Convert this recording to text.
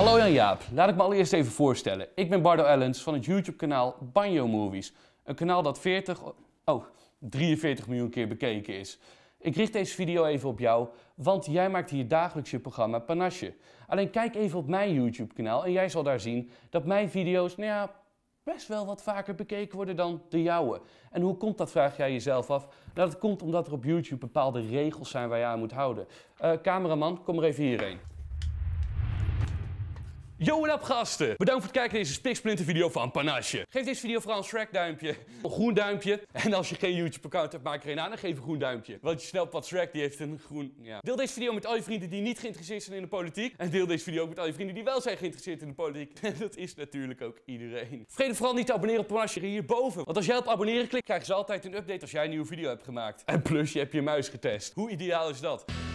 Hallo Jan Jaap, laat ik me allereerst even voorstellen. Ik ben Bardo Ellens van het YouTube-kanaal Banjo Movies. Een kanaal dat 40, oh, 43 miljoen keer bekeken is. Ik richt deze video even op jou, want jij maakt hier dagelijks je programma Panache. Alleen kijk even op mijn YouTube-kanaal en jij zal daar zien dat mijn video's, nou ja, best wel wat vaker bekeken worden dan de jouwe. En hoe komt dat, vraag jij jezelf af? Nou, dat komt omdat er op YouTube bepaalde regels zijn waar je aan moet houden. Uh, cameraman, kom er even hierheen. Yo, what up gasten! Bedankt voor het kijken naar deze spiksplinter video van Panache. Geef deze video vooral een Shrek duimpje, een groen duimpje. En als je geen YouTube account hebt, maak er een aan en geef een groen duimpje. Want je snapt wat Shrek, die heeft een groen, ja. Deel deze video met al je vrienden die niet geïnteresseerd zijn in de politiek. En deel deze video ook met al je vrienden die wel zijn geïnteresseerd in de politiek. En dat is natuurlijk ook iedereen. Vergeet vooral niet te abonneren op Panache hierboven. Want als jij op abonneren klikt, krijgen ze altijd een update als jij een nieuwe video hebt gemaakt. En plus, je hebt je muis getest. Hoe ideaal is dat?